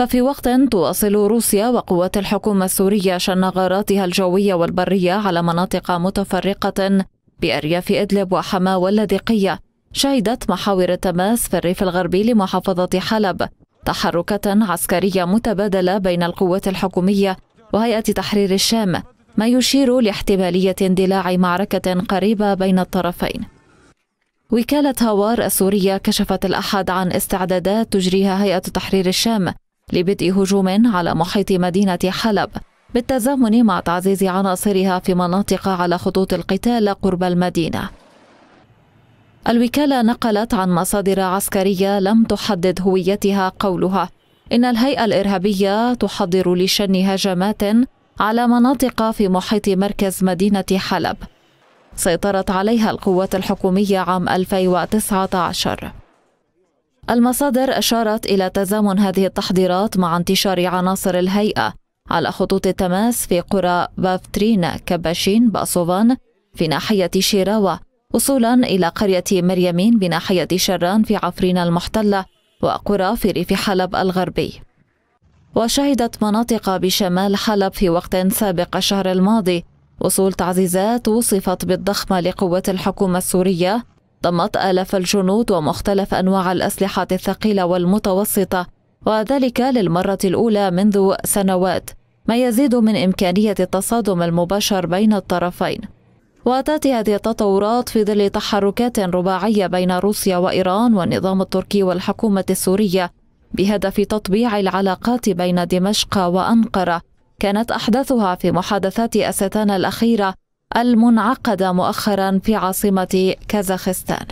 ففي وقت تواصل روسيا وقوات الحكومة السورية شن غاراتها الجوية والبرية على مناطق متفرقة بأرياف إدلب وحماة واللاذقية شهدت محاور التماس في الريف الغربي لمحافظة حلب تحركة عسكرية متبادلة بين القوات الحكومية وهيئة تحرير الشام ما يشير لاحتمالية اندلاع معركة قريبة بين الطرفين وكالة هوار السورية كشفت الأحد عن استعدادات تجريها هيئة تحرير الشام لبدء هجوم على محيط مدينة حلب بالتزامن مع تعزيز عناصرها في مناطق على خطوط القتال قرب المدينة الوكالة نقلت عن مصادر عسكرية لم تحدد هويتها قولها إن الهيئة الإرهابية تحضر لشن هجمات على مناطق في محيط مركز مدينة حلب سيطرت عليها القوات الحكومية عام 2019 المصادر أشارت إلى تزامن هذه التحضيرات مع انتشار عناصر الهيئة على خطوط التماس في قرى بافترين كباشين بأصوفان في ناحية شيراوة وصولا إلى قرية مريمين بناحية شران في عفرين المحتلة وقرى في ريف حلب الغربي وشهدت مناطق بشمال حلب في وقت سابق الشهر الماضي وصول تعزيزات وصفت بالضخمة لقوات الحكومة السورية ضمت آلاف الجنود ومختلف أنواع الأسلحة الثقيلة والمتوسطة وذلك للمرة الأولى منذ سنوات ما يزيد من إمكانية التصادم المباشر بين الطرفين وتأتي هذه التطورات في ظل تحركات رباعية بين روسيا وإيران والنظام التركي والحكومة السورية بهدف تطبيع العلاقات بين دمشق وأنقرة كانت أحدثها في محادثات أستان الأخيرة المنعقدة مؤخرا في عاصمة كازاخستان